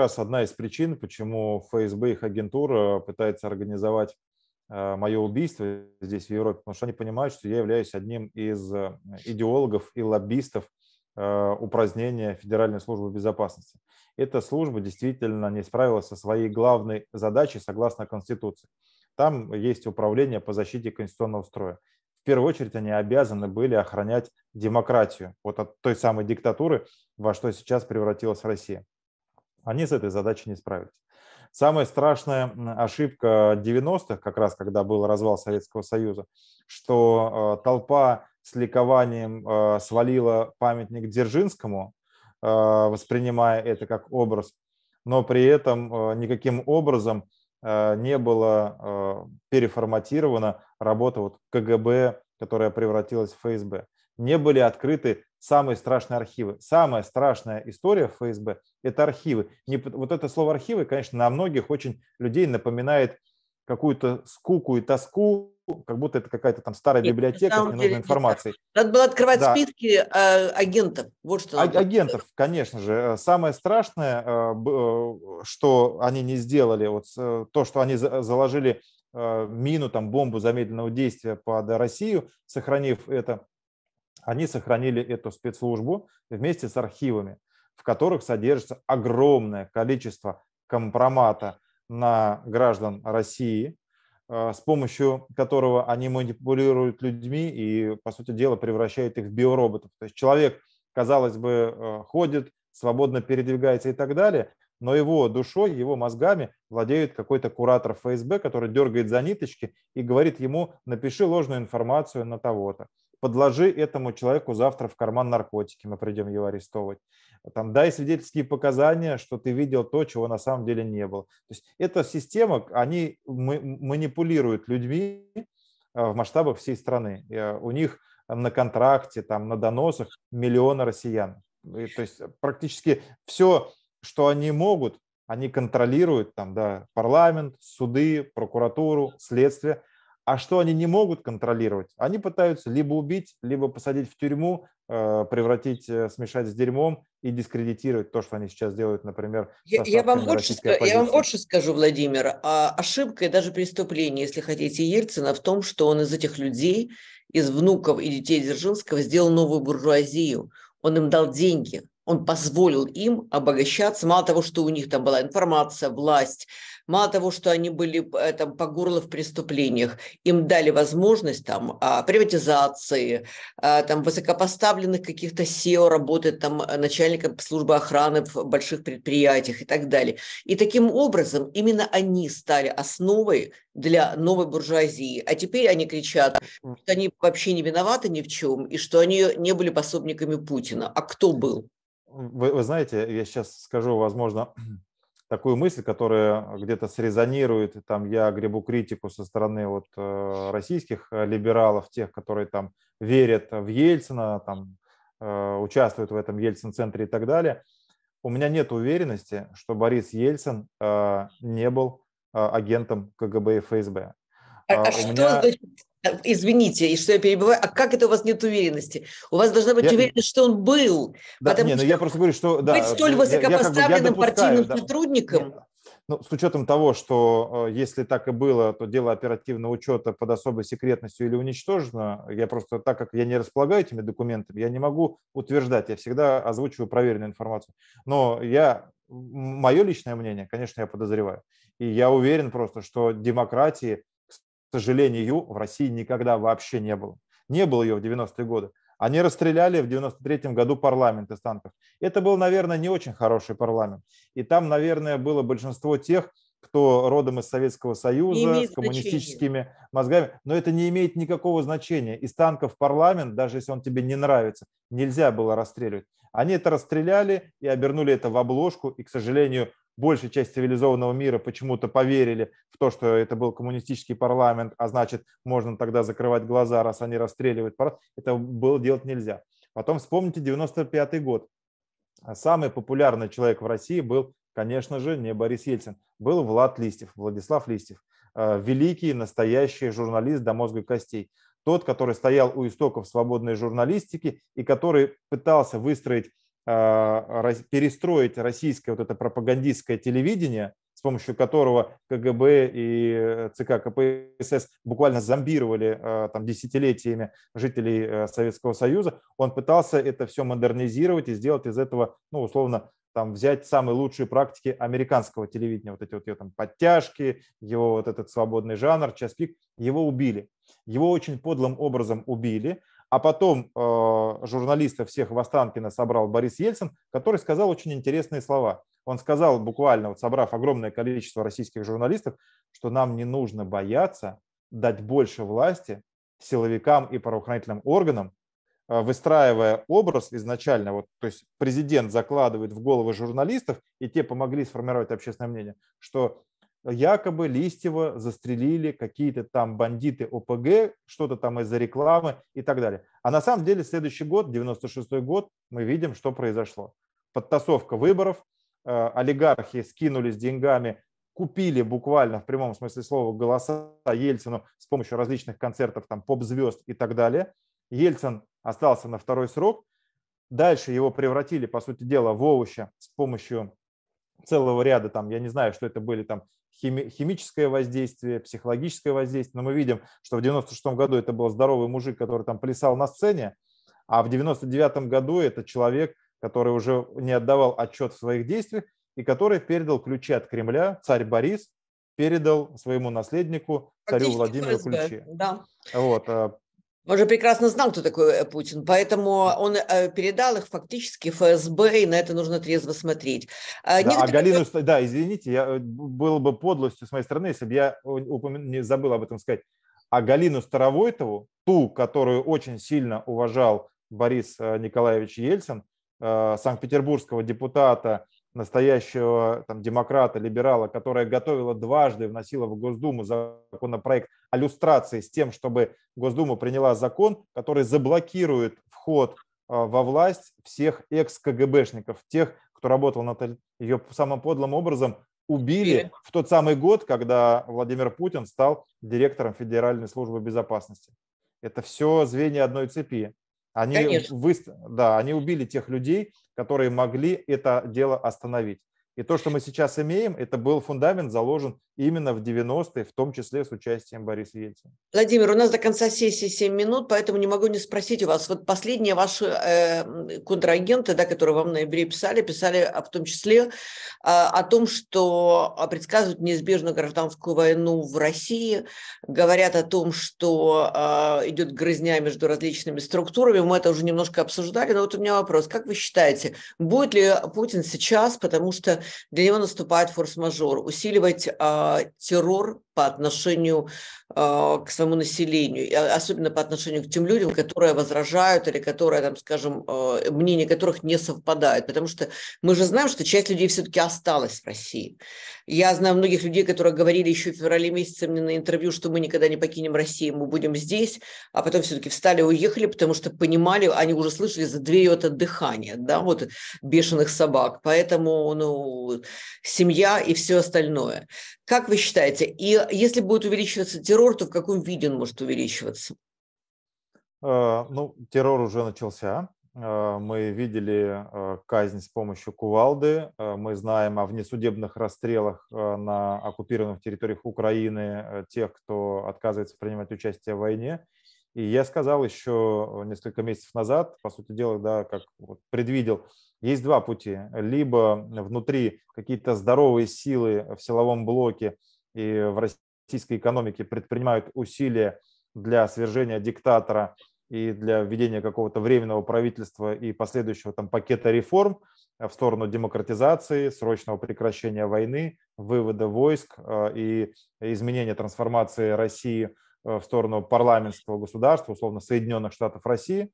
раз одна из причин, почему ФСБ, их агентура пытается организовать э, мое убийство здесь, в Европе, потому что они понимают, что я являюсь одним из э, идеологов и лоббистов э, упразднения Федеральной службы безопасности. Эта служба действительно не справилась со своей главной задачей согласно Конституции. Там есть управление по защите конституционного строя. В первую очередь они обязаны были охранять демократию вот от той самой диктатуры, во что сейчас превратилась Россия. Они с этой задачей не справились. Самая страшная ошибка 90-х, как раз когда был развал Советского Союза, что э, толпа с ликованием э, свалила памятник Дзержинскому, э, воспринимая это как образ, но при этом никаким образом не было переформатирована работа вот КГБ, которая превратилась в ФСБ не были открыты самые страшные архивы. Самая страшная история в ФСБ – это архивы. Не, вот это слово «архивы», конечно, на многих очень людей напоминает какую-то скуку и тоску, как будто это какая-то там старая Нет, библиотека с ненужной информацией. Надо было открывать да. списки э, агентов. Вот что а, агентов, было. конечно же. Э, самое страшное, э, э, что они не сделали, вот э, то, что они заложили мину, там, бомбу замедленного действия под Россию, сохранив это они сохранили эту спецслужбу вместе с архивами, в которых содержится огромное количество компромата на граждан России, э, с помощью которого они манипулируют людьми и, по сути дела, превращают их в биороботов. То есть человек, казалось бы, э, ходит, свободно передвигается и так далее, но его душой, его мозгами владеет какой-то куратор ФСБ, который дергает за ниточки и говорит ему, напиши ложную информацию на того-то, подложи этому человеку завтра в карман наркотики, мы придем его арестовывать. Там, дай свидетельские показания, что ты видел то, чего на самом деле не было. То есть эта система, они манипулируют людьми э, в масштабах всей страны. Э, у них на контракте, там, на доносах миллионы россиян. И, то есть практически все, что они могут, они контролируют там, да, парламент, суды, прокуратуру, следствие – а что они не могут контролировать? Они пытаются либо убить, либо посадить в тюрьму, э, превратить, э, смешать с дерьмом и дискредитировать то, что они сейчас делают, например. Я, вам, больше что, я вам вот скажу, Владимир. А, ошибка и даже преступление, если хотите, Ельцина в том, что он из этих людей, из внуков и детей Дзержинского сделал новую буржуазию. Он им дал деньги, он позволил им обогащаться. Мало того, что у них там была информация, власть, мало того, что они были там, по горло в преступлениях, им дали возможность там, а, приватизации, а, там, высокопоставленных каких-то SEO работает там, начальником службы охраны в больших предприятиях и так далее. И таким образом именно они стали основой для новой буржуазии. А теперь они кричат, что они вообще не виноваты ни в чем, и что они не были пособниками Путина. А кто был? вы, вы знаете, я сейчас скажу, возможно, такую мысль, которая где-то срезонирует. Там я гребу критику со стороны вот э, российских э, либералов, тех, которые там верят в Ельцина, там э, участвуют в этом Ельцин-центре и так далее. У меня нет уверенности, что Борис Ельцин не был агентом КГБ и ФСБ. А, а, а что меня... значит Э, извините, и что я перебиваю. А как это у вас нет уверенности? У вас должна быть я... уверенность, что он был. Да, потому не, ну что я просто говорю, что... Да, быть столь высокопоставленным я, я как бы, я партийным да. сотрудником... Нет. Ну, ну, с учетом того, что э, если так и было, то дело оперативного учета под особой секретностью или уничтожено, я просто, так как я не располагаю этими документами, я не могу утверждать, я всегда озвучиваю проверенную информацию. Но я, мое личное мнение, конечно, я подозреваю. И я уверен просто, что демократии к сожалению, в России никогда вообще не было. Не было ее в 90-е годы. Они расстреляли в 93 году парламент из танков. Это был, наверное, не очень хороший парламент. И там, наверное, было большинство тех, кто родом из Советского Союза, с коммунистическими значения. мозгами. Но это не имеет никакого значения. Из танков парламент, даже если он тебе не нравится, нельзя было расстреливать. Они это расстреляли и обернули это в обложку. И, к сожалению, большая часть цивилизованного мира почему-то поверили в то, что это был коммунистический парламент, а значит, можно тогда закрывать глаза, раз они расстреливают. Это было делать нельзя. Потом вспомните 95 год. Самый популярный человек в России был, конечно же, не Борис Ельцин, был Влад Листьев, Владислав Листьев. Э, великий, настоящий журналист до мозга костей. Тот, который стоял у истоков свободной журналистики и который пытался выстроить а, перестроить российское вот это пропагандистское телевидение, с помощью которого КГБ и ЦК КПСС буквально зомбировали а, там, десятилетиями жителей э, Советского Союза, он пытался это все модернизировать и сделать из этого, ну, условно, там, взять самые лучшие практики американского телевидения, вот эти вот его там подтяжки, его вот этот свободный жанр, час пик, его убили. Его очень подлым образом убили, а потом э, журналистов всех в Останкино собрал Борис Ельцин, который сказал очень интересные слова. Он сказал буквально, вот собрав огромное количество российских журналистов, что нам не нужно бояться дать больше власти силовикам и правоохранительным органам, э, выстраивая образ изначально, вот, то есть президент закладывает в головы журналистов, и те помогли сформировать общественное мнение, что якобы Листьева застрелили какие-то там бандиты ОПГ, что-то там из-за рекламы и так далее. А на самом деле следующий год, 96 год, мы видим, что произошло. Подтасовка выборов, э, олигархи скинулись деньгами, купили буквально в прямом смысле слова голоса Ельцину с помощью различных концертов, там поп-звезд и так далее. Ельцин остался на второй срок. Дальше его превратили, по сути дела, в овоща с помощью целого ряда, там, я не знаю, что это были там хими, химическое воздействие, психологическое воздействие. Но мы видим, что в 96 году это был здоровый мужик, который там плясал на сцене, а в 99 году это человек, который уже не отдавал отчет в своих действиях и который передал ключи от Кремля, царь Борис передал своему наследнику, царю Владимиру ключи. Да. Вот, а он же прекрасно знал, кто такой э, Путин, поэтому он э, передал их фактически ФСБ, и на это нужно трезво смотреть. А, да, А Галину, да, извините, я, э, было бы подлостью с моей стороны, если бы я упомяну, не забыл об этом сказать. А Галину Старовойтову, ту, которую очень сильно уважал Борис Николаевич Ельцин, санкт-петербургского депутата, настоящего там, демократа, либерала, которая готовила дважды, вносила в Госдуму законопроект о люстрации с тем, чтобы Госдума приняла закон, который заблокирует вход а, во власть всех экс-КГБшников, тех, кто работал над ее самым подлым образом, убили в тот самый год, когда Владимир Путин стал директором Федеральной службы безопасности. Это все звенья одной цепи. Они, Конечно. вы, да, они убили тех людей, которые могли это дело остановить. И то, что мы сейчас имеем, это был фундамент заложен именно в 90-е, в том числе с участием Бориса Ельцина. Владимир, у нас до конца сессии 7 минут, поэтому не могу не спросить у вас. Вот последние ваши э, контрагенты, да, которые вам в ноябре писали, писали а, в том числе э, о том, что а, предсказывают неизбежную гражданскую войну в России, говорят о том, что э, идет грызня между различными структурами. Мы это уже немножко обсуждали, но вот у меня вопрос. Как вы считаете, будет ли Путин сейчас, потому что для него наступает форс-мажор, усиливать э, террор по отношению а, к своему населению, а, особенно по отношению к тем людям, которые возражают или которые, там, скажем, а, мнения которых не совпадают. Потому что мы же знаем, что часть людей все-таки осталась в России. Я знаю многих людей, которые говорили еще в феврале месяце мне на интервью, что мы никогда не покинем Россию, мы будем здесь, а потом все-таки встали и уехали, потому что понимали, они уже слышали за дверью это дыхание, да, вот бешеных собак. Поэтому, ну, семья и все остальное. Как вы считаете, и если будет увеличиваться террор, террор-то в каком виде он может увеличиваться? А, ну, террор уже начался. А, мы видели а, казнь с помощью кувалды. Мы знаем о внесудебных расстрелах на оккупированных территориях Украины тех, кто отказывается принимать участие в войне. И я сказал еще несколько месяцев назад, по сути дела, да, как вот предвидел, есть два пути. Либо внутри какие-то здоровые силы в силовом блоке и в России российской экономики предпринимают усилия для свержения диктатора и для введения какого-то временного правительства и последующего там пакета реформ э, в сторону демократизации, срочного прекращения войны, вывода войск э, и изменения трансформации России э, в сторону парламентского государства, условно Соединенных Штатов России,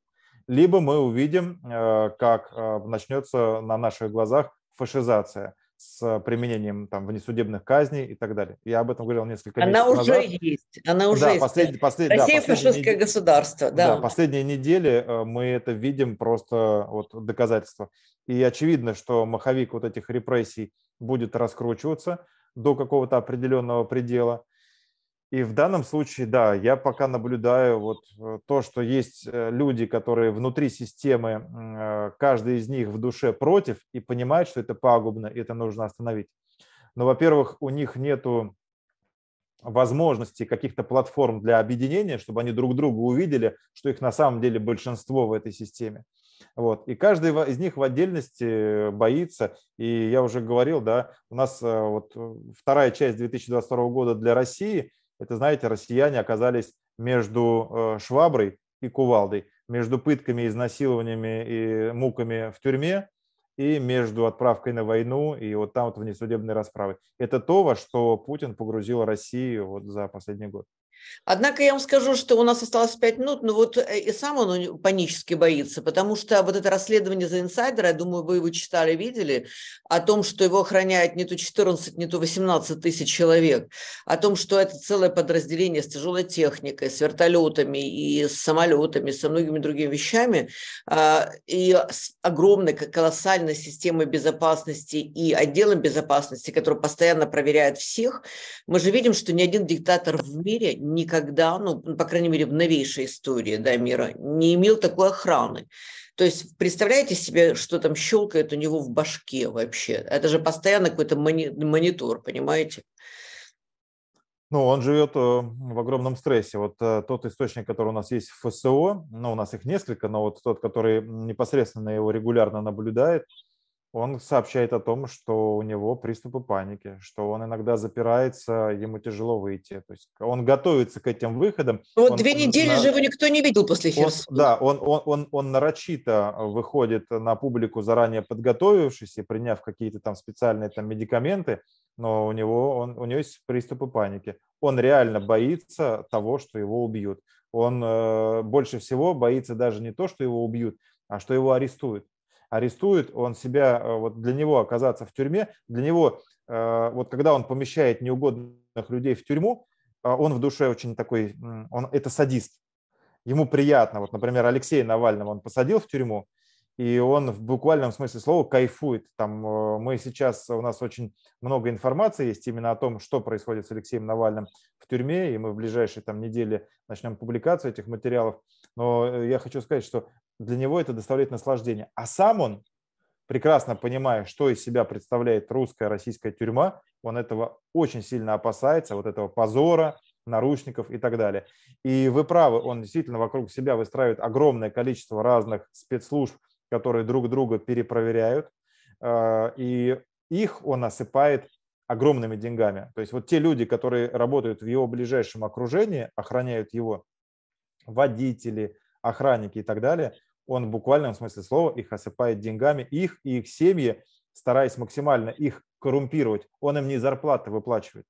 либо мы увидим, как начнется на наших глазах фашизация – с применением там внесудебных казней и так далее. Я об этом говорил несколько она месяцев назад. Она уже есть, она уже да, есть. Послед... Послед... Россия да, фашистское нед... государство. Да. да, последние недели э, мы это видим просто вот доказательство. И очевидно, что маховик вот этих репрессий будет раскручиваться до какого-то определенного предела – и в данном случае, да, я пока наблюдаю вот э, то, что есть э, люди, которые внутри системы, э, каждый из них в душе против и понимает, что это пагубно, и это нужно остановить. Но, во-первых, у них нету возможности каких-то платформ для объединения, чтобы они друг друга увидели, что их на самом деле большинство в этой системе. Вот. И каждый из них в отдельности боится. И я уже говорил, да, у нас вот вторая часть 2022 года для России – это, знаете, россияне оказались между э, шваброй и кувалдой, между пытками, изнасилованиями и муками в тюрьме и между отправкой на войну и вот там вот внесудебной расправы. Это то, во что Путин погрузил Россию вот за последний год. Однако я вам скажу, что у нас осталось 5 минут, но вот э, и сам он панически боится, потому что вот это расследование за инсайдера, я думаю, вы его читали, видели, о том, что его охраняет не то 14, не то 18 тысяч человек, о том, что это целое подразделение с тяжелой техникой, с вертолетами и с самолетами, со многими другими вещами, а, и с огромной, колоссальной системой безопасности и отделом безопасности, который постоянно проверяет всех. Мы же видим, что ни один диктатор в мире никогда, ну, по крайней мере, в новейшей истории да, мира, не имел такой охраны. То есть представляете себе, что там щелкает у него в башке вообще? Это же постоянно какой-то мони- монитор, понимаете? Ну, он живет э, в огромном стрессе. Вот э, тот источник, который у нас есть в ФСО, ну, у нас их несколько, но вот тот, который непосредственно его регулярно наблюдает, он сообщает о том, что у него приступы паники, что он иногда запирается, ему тяжело выйти. То есть он готовится к этим выходам. Ну, вот он, две недели на... же его никто не видел после Херсона. Он, да, он, он, он, он нарочито выходит на публику, заранее подготовившись и приняв какие-то там специальные там, медикаменты, но у него, он, у него есть приступы паники. Он реально боится того, что его убьют. Он э, больше всего боится даже не то, что его убьют, а что его арестуют арестует он себя, э, вот для него оказаться в тюрьме, для него, э, вот когда он помещает неугодных людей в тюрьму, э, он в душе очень такой, он это садист. Ему приятно, вот, например, Алексея Навального он посадил в тюрьму, и он в буквальном смысле слова кайфует. Там мы сейчас, у нас очень много информации есть именно о том, что происходит с Алексеем Навальным в тюрьме, и мы в ближайшие там недели начнем публикацию этих материалов. Но я хочу сказать, что для него это доставляет наслаждение. А сам он, прекрасно понимая, что из себя представляет русская, российская тюрьма, он этого очень сильно опасается, вот этого позора, наручников и так далее. И вы правы, он действительно вокруг себя выстраивает огромное количество разных спецслужб, которые друг друга перепроверяют, а, и их он осыпает огромными деньгами. То есть вот те люди, которые работают в его ближайшем окружении, охраняют его, водители, охранники и так далее, он в буквальном смысле слова их осыпает деньгами, их и их семьи, стараясь максимально их коррумпировать. Он им не зарплаты выплачивает,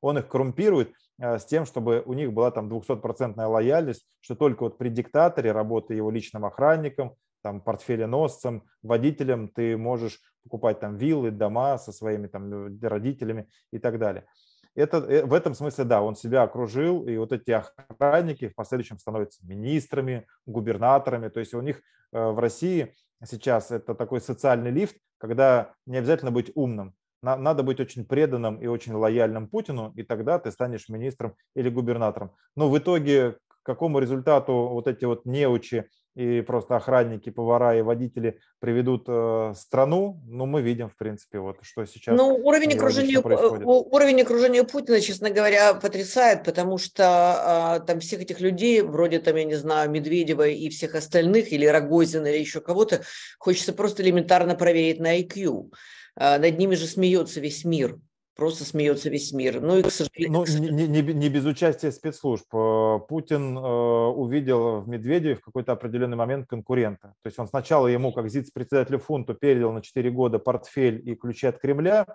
он их коррумпирует э, с тем, чтобы у них была там 200 лояльность, что только вот при диктаторе, работая его личным охранником, там, портфеленосцем, водителем, ты можешь покупать там виллы, дома со своими там э, родителями и так далее это, э, в этом смысле, да, он себя окружил, и вот эти охранники в последующем становятся министрами, губернаторами, то есть у них э, в России сейчас это такой социальный лифт, когда не обязательно быть умным, надо быть очень преданным и очень лояльным Путину, и тогда ты станешь министром или губернатором. Но в итоге к какому результату вот эти вот неучи и просто охранники, повара и водители приведут э, страну, ну, мы видим, в принципе, вот что сейчас Ну, уровень окружения, уровень окружения Путина, честно говоря, потрясает, потому что а, там всех этих людей, вроде там, я не знаю, Медведева и всех остальных, или Рогозина, или еще кого-то, хочется просто элементарно проверить на IQ. А, над ними же смеется весь мир просто смеется весь мир. Ну и, к сожалению... Ну, не, не, не без участия спецслужб. Э, Путин э, увидел в Медведеве в какой-то определенный момент конкурента. То есть он сначала ему, как ЗИЦ-председателю фунту, передал на 4 года портфель и ключи от Кремля,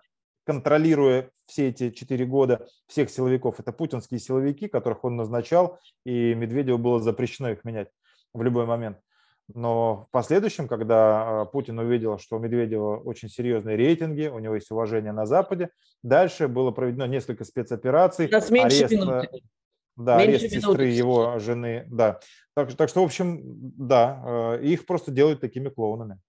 контролируя все эти 4 года всех силовиков. Это путинские силовики, которых он назначал, и Медведеву было запрещено их менять в любой момент. Но в последующем, когда а, Путин увидел, что у Медведева очень серьезные рейтинги, у него есть уважение на Западе, дальше было проведено несколько спецопераций. У нас меньше арест, минуты. Э, да, меньше арест минуты. сестры его жены. Да. Так, так что, в общем, да, э, их просто делают такими клоунами.